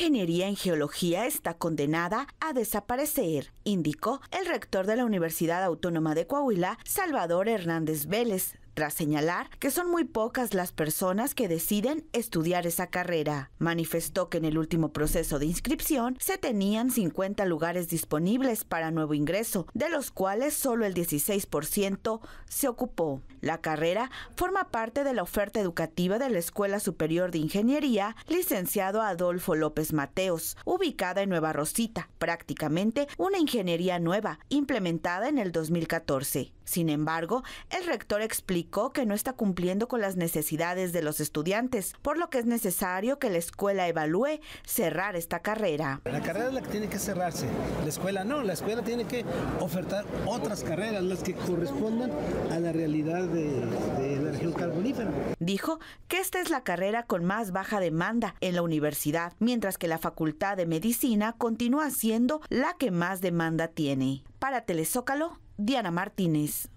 ingeniería en geología está condenada a desaparecer, indicó el rector de la Universidad Autónoma de Coahuila, Salvador Hernández Vélez, tras señalar que son muy pocas las personas que deciden estudiar esa carrera. Manifestó que en el último proceso de inscripción se tenían 50 lugares disponibles para nuevo ingreso, de los cuales solo el 16% se ocupó. La carrera forma parte de la oferta educativa de la Escuela Superior de Ingeniería Licenciado Adolfo López Mateos, ubicada en Nueva Rosita, prácticamente una ingeniería nueva, implementada en el 2014. Sin embargo, el rector explicó que no está cumpliendo con las necesidades de los estudiantes, por lo que es necesario que la escuela evalúe cerrar esta carrera. La carrera es la que tiene que cerrarse, la escuela no, la escuela tiene que ofertar otras carreras, las que correspondan a la realidad de, de Dijo que esta es la carrera con más baja demanda en la universidad, mientras que la Facultad de Medicina continúa siendo la que más demanda tiene. Para Telezócalo, Diana Martínez.